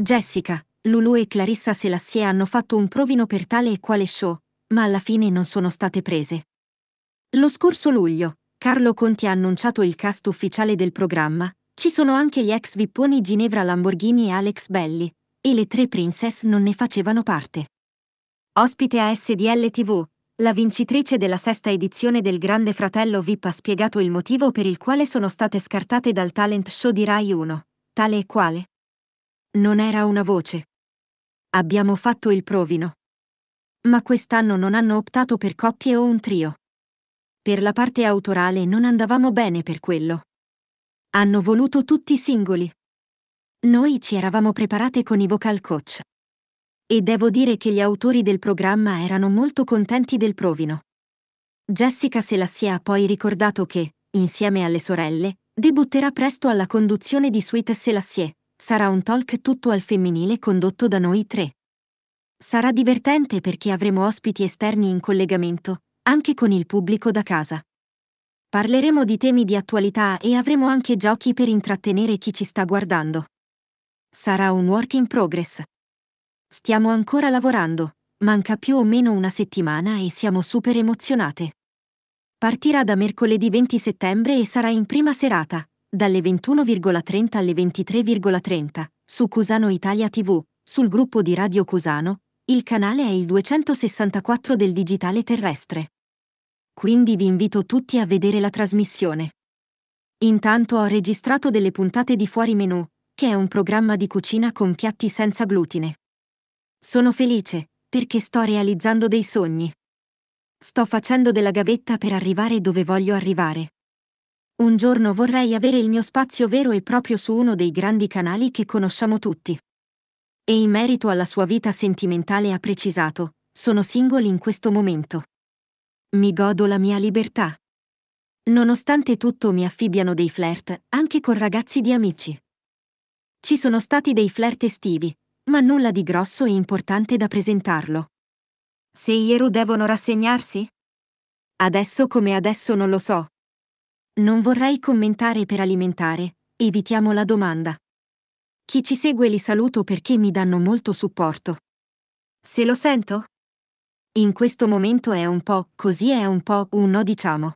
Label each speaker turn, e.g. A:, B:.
A: Jessica, Lulu e Clarissa Selassie hanno fatto un provino per tale e quale show, ma alla fine non sono state prese. Lo scorso luglio, Carlo Conti ha annunciato il cast ufficiale del programma, ci sono anche gli ex vipponi Ginevra Lamborghini e Alex Belli, e le tre princess non ne facevano parte. Ospite a SDL TV, la vincitrice della sesta edizione del Grande Fratello VIP ha spiegato il motivo per il quale sono state scartate dal talent show di Rai 1, tale e quale. Non era una voce. Abbiamo fatto il provino. Ma quest'anno non hanno optato per coppie o un trio. Per la parte autorale non andavamo bene per quello. Hanno voluto tutti singoli. Noi ci eravamo preparate con i vocal coach. E devo dire che gli autori del programma erano molto contenti del provino. Jessica Selassie ha poi ricordato che, insieme alle sorelle, debutterà presto alla conduzione di Sweet Selassie. Sarà un talk tutto al femminile condotto da noi tre. Sarà divertente perché avremo ospiti esterni in collegamento, anche con il pubblico da casa. Parleremo di temi di attualità e avremo anche giochi per intrattenere chi ci sta guardando. Sarà un work in progress. Stiamo ancora lavorando, manca più o meno una settimana e siamo super emozionate. Partirà da mercoledì 20 settembre e sarà in prima serata, dalle 21,30 alle 23,30, su Cusano Italia TV, sul gruppo di Radio Cusano, il canale è il 264 del digitale terrestre. Quindi vi invito tutti a vedere la trasmissione. Intanto ho registrato delle puntate di Fuori Menù, che è un programma di cucina con piatti senza glutine. Sono felice, perché sto realizzando dei sogni. Sto facendo della gavetta per arrivare dove voglio arrivare. Un giorno vorrei avere il mio spazio vero e proprio su uno dei grandi canali che conosciamo tutti. E in merito alla sua vita sentimentale ha precisato, sono singoli in questo momento. Mi godo la mia libertà. Nonostante tutto mi affibbiano dei flirt, anche con ragazzi di amici. Ci sono stati dei flirt estivi, ma nulla di grosso e importante da presentarlo. Se i Hieru devono rassegnarsi? Adesso come adesso non lo so. Non vorrei commentare per alimentare, evitiamo la domanda. Chi ci segue li saluto perché mi danno molto supporto. Se lo sento? In questo momento è un po' così è un po' un no diciamo.